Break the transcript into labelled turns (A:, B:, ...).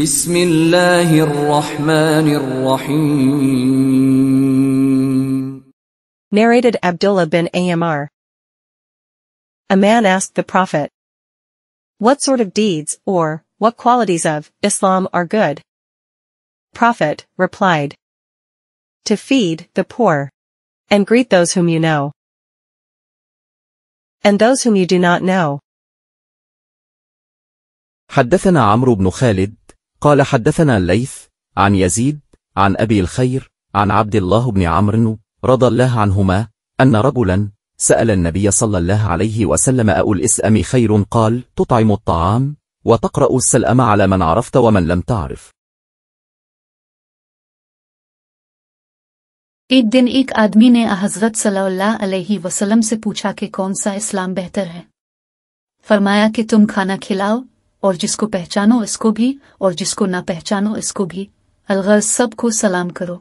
A: বিসমিল্লাহির রহমানির রহিম Narrated Abdullah bin Amr. A man asked the Prophet, What sort of deeds, or, what qualities of, Islam are good? Prophet, replied, To feed, the poor. And greet those whom you know. And those whom you do not know. حدثنا عمرو بن
B: خالد قال حدثنا الليث عن يزيد عن أبي الخير عن عبد الله بن عمرو رضى الله عنهما أن رجلا سأل النبي صلى الله عليه وسلم أو الإسأم خير قال تطعم الطعام وتقرأ السلأم على
A: من عرفت ومن لم تعرف
C: ایک دن ایک آدمی نے حضرت صلی اللہ علیہ وسلم سے پوچھا کہ کون سا اسلام بہتر ہے فرمایا کہ تم کھانا کھلاؤ اور جس کو پہچانو اس کو بھی اور جس کو نہ پہچانو اس کو بھی الغرض سب کو سلام کرو